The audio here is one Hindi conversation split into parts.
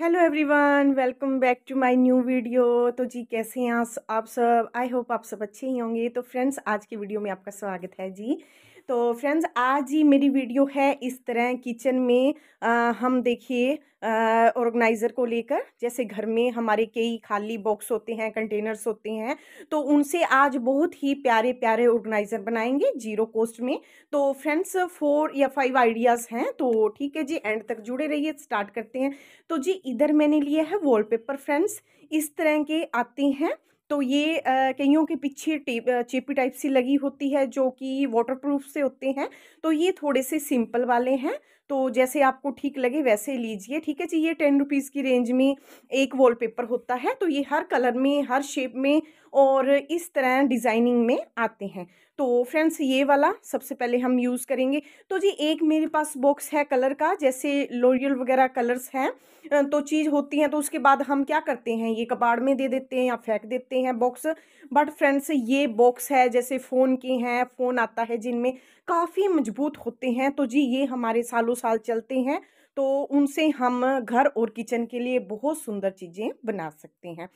hello everyone welcome back to my new video तो जी कैसे हैं आप सब आई होप आप सब अच्छे ही होंगे तो फ्रेंड्स आज की वीडियो में आपका स्वागत है जी तो फ्रेंड्स आज ही मेरी वीडियो है इस तरह किचन में आ, हम देखिए ऑर्गेनाइज़र को लेकर जैसे घर में हमारे कई खाली बॉक्स होते हैं कंटेनर्स होते हैं तो उनसे आज बहुत ही प्यारे प्यारे ऑर्गेनाइज़र बनाएंगे जीरो कोस्ट में तो फ्रेंड्स फोर या फाइव आइडियाज़ हैं तो ठीक है जी एंड तक जुड़े रहिए स्टार्ट करते हैं तो जी इधर मैंने लिया है वॉलपेपर फ्रेंड्स इस तरह के आते हैं तो ये कईयों के पीछे टेप चेपी टाइप सी लगी होती है जो कि वाटर प्रूफ से होते हैं तो ये थोड़े से सिंपल वाले हैं तो जैसे आपको ठीक लगे वैसे लीजिए ठीक है जी ये टेन रुपीज़ की रेंज में एक वॉलपेपर होता है तो ये हर कलर में हर शेप में और इस तरह डिज़ाइनिंग में आते हैं तो फ्रेंड्स ये वाला सबसे पहले हम यूज़ करेंगे तो जी एक मेरे पास बॉक्स है कलर का जैसे लोरियल वगैरह कलर्स हैं तो चीज़ होती है तो उसके बाद हम क्या करते हैं ये कबाड़ में दे देते हैं या फेंक देते हैं बॉक्स बट फ्रेंड्स ये बॉक्स है जैसे फ़ोन के हैं फ़ोन आता है जिनमें काफ़ी मजबूत होते हैं तो जी ये हमारे सालों साल चलते हैं तो उनसे हम घर और किचन के लिए बहुत सुंदर चीज़ें बना सकते हैं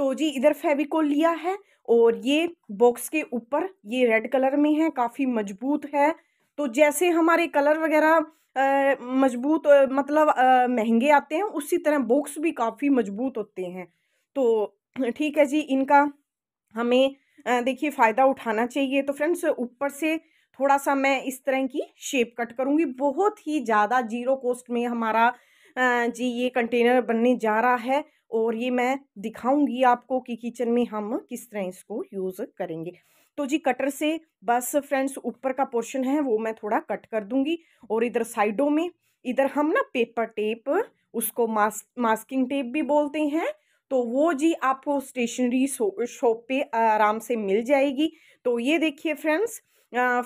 तो जी इधर फेविकोल लिया है और ये बॉक्स के ऊपर ये रेड कलर में है काफ़ी मजबूत है तो जैसे हमारे कलर वगैरह मजबूत मतलब महंगे आते हैं उसी तरह बॉक्स भी काफ़ी मजबूत होते हैं तो ठीक है जी इनका हमें देखिए फ़ायदा उठाना चाहिए तो फ्रेंड्स ऊपर से थोड़ा सा मैं इस तरह की शेप कट करूँगी बहुत ही ज़्यादा जीरो कॉस्ट में हमारा जी ये कंटेनर बनने जा रहा है और ये मैं दिखाऊंगी आपको कि किचन में हम किस तरह इसको यूज़ करेंगे तो जी कटर से बस फ्रेंड्स ऊपर का पोर्शन है वो मैं थोड़ा कट कर दूंगी और इधर साइडों में इधर हम ना पेपर टेप उसको मास्क मास्किंग टेप भी बोलते हैं तो वो जी आपको स्टेशनरी शॉप पे आराम से मिल जाएगी तो ये देखिए फ्रेंड्स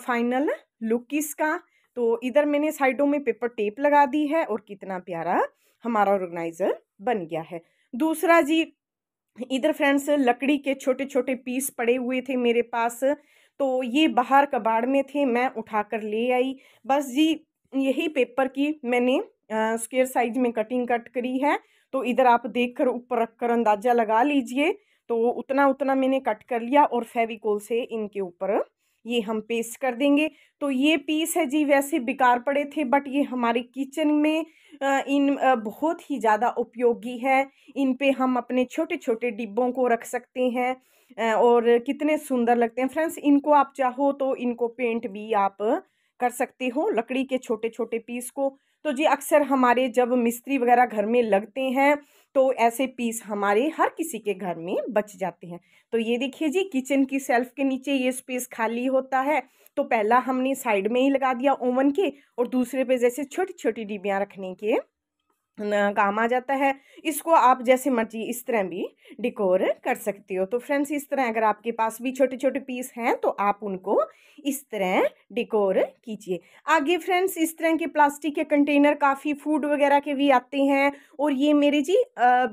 फाइनल लुक इसका तो इधर मैंने साइडों में पेपर टेप लगा दी है और कितना प्यारा हमारा ऑर्गेनाइज़र बन गया है दूसरा जी इधर फ्रेंड्स लकड़ी के छोटे छोटे पीस पड़े हुए थे मेरे पास तो ये बाहर कबाड़ में थे मैं उठा कर ले आई बस जी यही पेपर की मैंने स्केयर साइज में कटिंग कट करी है तो इधर आप देख कर ऊपर रख कर अंदाज़ा लगा लीजिए तो उतना उतना मैंने कट कर लिया और फेविकोल से इनके ऊपर ये हम पेस्ट कर देंगे तो ये पीस है जी वैसे बेकार पड़े थे बट ये हमारे किचन में इन बहुत ही ज़्यादा उपयोगी है इन पे हम अपने छोटे छोटे डिब्बों को रख सकते हैं और कितने सुंदर लगते हैं फ्रेंड्स इनको आप चाहो तो इनको पेंट भी आप कर सकते हो लकड़ी के छोटे छोटे पीस को तो जी अक्सर हमारे जब मिस्त्री वगैरह घर में लगते हैं तो ऐसे पीस हमारे हर किसी के घर में बच जाते हैं तो ये देखिए जी किचन की सेल्फ के नीचे ये स्पेस खाली होता है तो पहला हमने साइड में ही लगा दिया ओवन के और दूसरे पे जैसे छोटी छोटी डिबियाँ रखने के काम आ जाता है इसको आप जैसे मर्जी इस तरह भी डिकोर कर सकते हो तो फ्रेंड्स इस तरह अगर आपके पास भी छोटे छोटे पीस हैं तो आप उनको इस तरह डिकोर कीजिए आगे फ्रेंड्स इस तरह के प्लास्टिक के कंटेनर काफ़ी फूड वगैरह के भी आते हैं और ये मेरे जी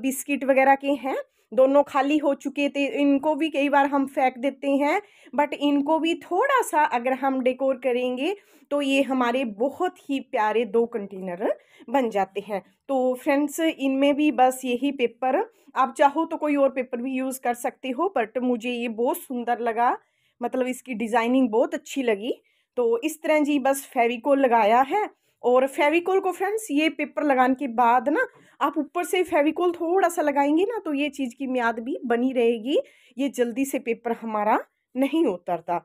बिस्किट वगैरह के हैं दोनों खाली हो चुके थे इनको भी कई बार हम फेंक देते हैं बट इनको भी थोड़ा सा अगर हम डेकोर करेंगे तो ये हमारे बहुत ही प्यारे दो कंटेनर बन जाते हैं तो फ्रेंड्स इनमें भी बस यही पेपर आप चाहो तो कोई और पेपर भी यूज़ कर सकते हो बट मुझे ये बहुत सुंदर लगा मतलब इसकी डिज़ाइनिंग बहुत अच्छी लगी तो इस तरह जी बस फेविकोल लगाया है और फेविकोल को फ्रेंड्स ये पेपर लगाने के बाद ना आप ऊपर से फेविकोल थोड़ा सा लगाएंगे ना तो ये चीज़ की म्याद भी बनी रहेगी ये जल्दी से पेपर हमारा नहीं उतरता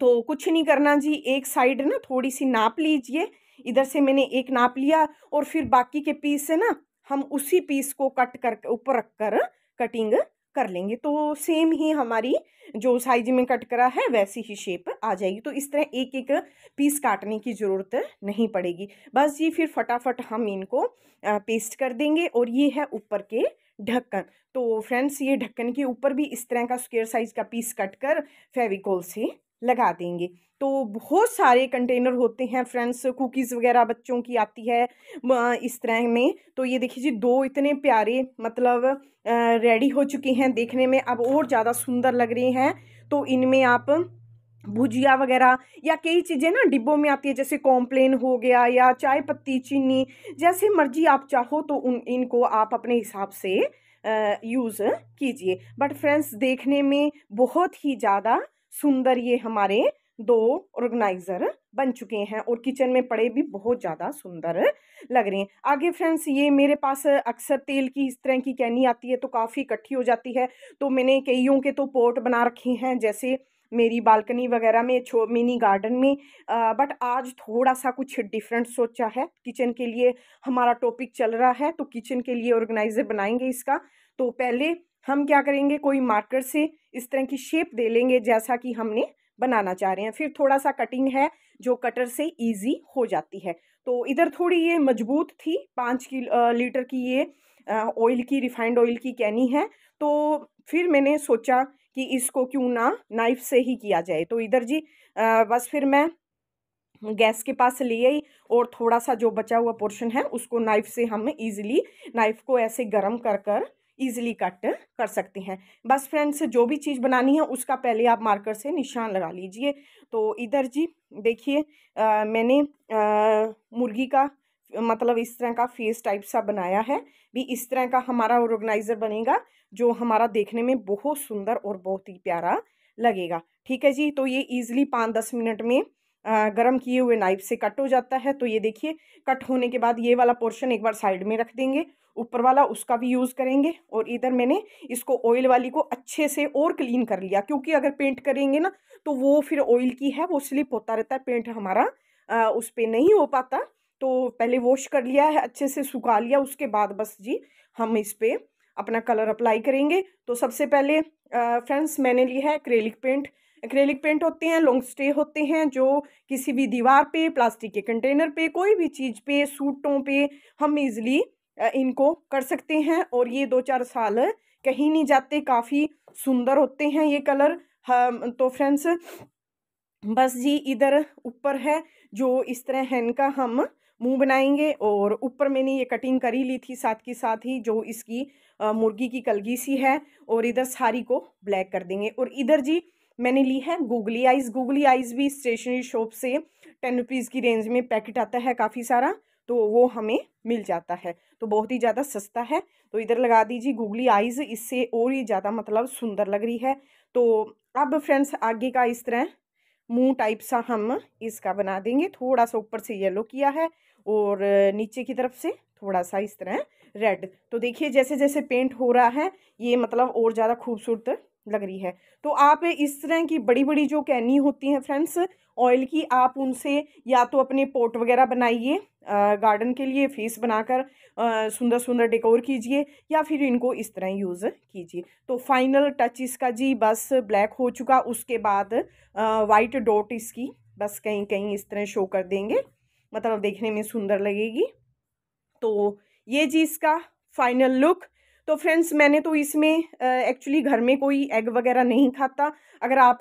तो कुछ नहीं करना जी एक साइड ना थोड़ी सी नाप लीजिए इधर से मैंने एक नाप लिया और फिर बाकी के पीस से ना हम उसी पीस को कट कर ऊपर रख कर कटिंग कर लेंगे तो सेम ही हमारी जो साइज में कट करा है वैसी ही शेप आ जाएगी तो इस तरह एक एक पीस काटने की ज़रूरत नहीं पड़ेगी बस ये फिर फटाफट हम इनको पेस्ट कर देंगे और ये है ऊपर के ढक्कन तो फ्रेंड्स ये ढक्कन के ऊपर भी इस तरह का स्क्वेयर साइज़ का पीस कट कर फेविकोल से लगा देंगे तो बहुत सारे कंटेनर होते हैं फ्रेंड्स कुकीज़ वगैरह बच्चों की आती है इस तरह में तो ये देखिए जी दो इतने प्यारे मतलब रेडी हो चुके हैं देखने में अब और ज़्यादा सुंदर लग रहे हैं तो इनमें आप भुजिया वगैरह या कई चीज़ें ना डिब्बों में आती है जैसे कॉम्प्लेन हो गया या चाय पत्ती चीनी जैसे मर्जी आप चाहो तो उन इनको आप अपने हिसाब से यूज़ कीजिए बट फ्रेंड्स देखने में बहुत ही ज़्यादा सुंदर ये हमारे दो ऑर्गेनाइज़र बन चुके हैं और किचन में पड़े भी बहुत ज़्यादा सुंदर लग रहे हैं आगे फ्रेंड्स ये मेरे पास अक्सर तेल की इस तरह की कैनी आती है तो काफ़ी इकट्ठी हो जाती है तो मैंने कईयों के तो पोर्ट बना रखे हैं जैसे मेरी बालकनी वगैरह में छो मिनी गार्डन में आ, बट आज थोड़ा सा कुछ डिफरेंट सोचा है किचन के लिए हमारा टॉपिक चल रहा है तो किचन के लिए ऑर्गेनाइज़र बनाएंगे इसका तो पहले हम क्या करेंगे कोई मार्कर से इस तरह की शेप दे लेंगे जैसा कि हमने बनाना चाह रहे हैं फिर थोड़ा सा कटिंग है जो कटर से इजी हो जाती है तो इधर थोड़ी ये मजबूत थी पाँच किलो लीटर की ये ऑयल की रिफाइंड ऑयल की कैनी है तो फिर मैंने सोचा कि इसको क्यों ना नाइफ से ही किया जाए तो इधर जी आ, बस फिर मैं गैस के पास ले आई और थोड़ा सा जो बचा हुआ पोर्शन है उसको नाइफ से हम इजीली नाइफ को ऐसे गरम कर कर ईजिली कट कर सकते हैं बस फ्रेंड्स जो भी चीज़ बनानी है उसका पहले आप मार्कर से निशान लगा लीजिए तो इधर जी देखिए मैंने आ, मुर्गी का मतलब इस तरह का फेस टाइप सा बनाया है भी इस तरह का हमारा ऑर्गेनाइज़र बनेगा जो हमारा देखने में बहुत सुंदर और बहुत ही प्यारा लगेगा ठीक है जी तो ये ईज़िली पाँच दस मिनट में गर्म किए हुए नाइफ से कट हो जाता है तो ये देखिए कट होने के बाद ये वाला पोर्शन एक बार साइड में रख देंगे ऊपर वाला उसका भी यूज़ करेंगे और इधर मैंने इसको ऑयल वाली को अच्छे से और क्लीन कर लिया क्योंकि अगर पेंट करेंगे ना तो वो फिर ऑयल की है वो स्लिप होता रहता है पेंट हमारा आ, उस पर नहीं हो पाता तो पहले वॉश कर लिया है अच्छे से सुखा लिया उसके बाद बस जी हम इस पर अपना कलर अप्लाई करेंगे तो सबसे पहले फ्रेंड्स मैंने लिया है क्रेलिक पेंट एक्रेलिक पेंट होते हैं लॉन्ग स्टे होते हैं जो किसी भी दीवार पे प्लास्टिक के कंटेनर पे कोई भी चीज़ पे सूटों पे हम इज़िली इनको कर सकते हैं और ये दो चार साल कहीं नहीं जाते काफ़ी सुंदर होते हैं ये कलर हम तो फ्रेंड्स बस जी इधर ऊपर है जो इस तरह है का हम मुंह बनाएंगे और ऊपर मैंने ये कटिंग करी ली थी साथ के साथ ही जो इसकी मुर्गी की कलगी सी है और इधर सारी को ब्लैक कर देंगे और इधर जी मैंने ली है गूगली आइज़ गूगली आइज़ भी स्टेशनरी शॉप से टेन रुपीज़ की रेंज में पैकेट आता है काफ़ी सारा तो वो हमें मिल जाता है तो बहुत ही ज़्यादा सस्ता है तो इधर लगा दीजिए गूगली आइज़ इससे और ही ज़्यादा मतलब सुंदर लग रही है तो अब फ्रेंड्स आगे का इस तरह मुंह टाइप सा हम इसका बना देंगे थोड़ा सा ऊपर से येलो किया है और नीचे की तरफ से थोड़ा सा इस तरह रेड तो देखिए जैसे जैसे पेंट हो रहा है ये मतलब और ज़्यादा खूबसूरत लग रही है तो आप इस तरह की बड़ी बड़ी जो कैनी होती हैं फ्रेंड्स ऑयल की आप उनसे या तो अपने पोट वगैरह बनाइए गार्डन के लिए फेस बनाकर सुंदर सुंदर डेकोर कीजिए या फिर इनको इस तरह यूज़ कीजिए तो फाइनल टच इसका जी बस ब्लैक हो चुका उसके बाद वाइट डॉट इसकी बस कहीं कहीं इस तरह शो कर देंगे मतलब देखने में सुंदर लगेगी तो ये जी इसका फाइनल लुक तो फ्रेंड्स मैंने तो इसमें एक्चुअली घर में कोई एग वगैरह नहीं खाता अगर आप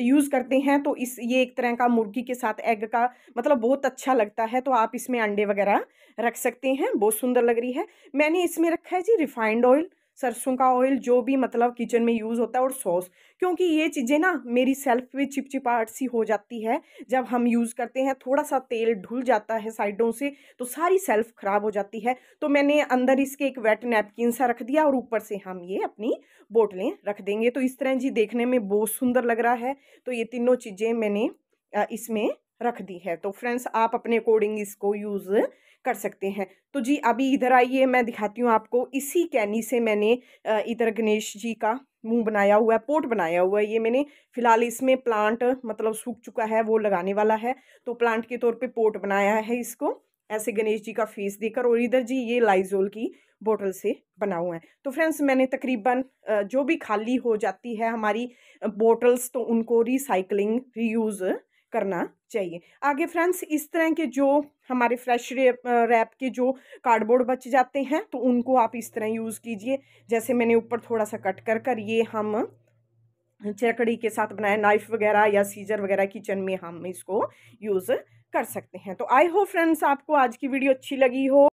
यूज़ करते हैं तो इस ये एक तरह का मुर्गी के साथ एग का मतलब बहुत अच्छा लगता है तो आप इसमें अंडे वगैरह रख सकते हैं बहुत सुंदर लग रही है मैंने इसमें रखा है जी रिफाइंड ऑयल सरसों का ऑयल जो भी मतलब किचन में यूज़ होता है और सॉस क्योंकि ये चीज़ें ना मेरी सेल्फ भी चिपचिपाहट सी हो जाती है जब हम यूज़ करते हैं थोड़ा सा तेल ढुल जाता है साइडों से तो सारी सेल्फ ख़राब हो जाती है तो मैंने अंदर इसके एक वेट नैपकिन सा रख दिया और ऊपर से हम ये अपनी बोटलें रख देंगे तो इस तरह जी देखने में बहुत सुंदर लग रहा है तो ये तीनों चीज़ें मैंने इसमें रख दी है तो फ्रेंड्स आप अपने अकॉर्डिंग इसको यूज़ कर सकते हैं तो जी अभी इधर आइए मैं दिखाती हूँ आपको इसी कैनी से मैंने इधर गणेश जी का मुंह बनाया हुआ है पोट बनाया हुआ है ये मैंने फ़िलहाल इसमें प्लांट मतलब सूख चुका है वो लगाने वाला है तो प्लांट के तौर पे पोट बनाया है इसको ऐसे गणेश जी का फेस देकर और इधर जी ये लाइजोल की बोतल से बना हुआ है तो फ्रेंड्स मैंने तकरीबन जो भी खाली हो जाती है हमारी बोटल्स तो उनको रिसाइकलिंग रीयूज़ करना चाहिए आगे फ्रेंड्स इस तरह के जो हमारे फ्रेश रैप रैप के जो कार्डबोर्ड बच जाते हैं तो उनको आप इस तरह यूज़ कीजिए जैसे मैंने ऊपर थोड़ा सा कट कर कर ये हम चकड़ी के साथ बनाया नाइफ वगैरह या सीजर वगैरह किचन में हम इसको यूज़ कर सकते हैं तो आई होप फ्रेंड्स आपको आज की वीडियो अच्छी लगी हो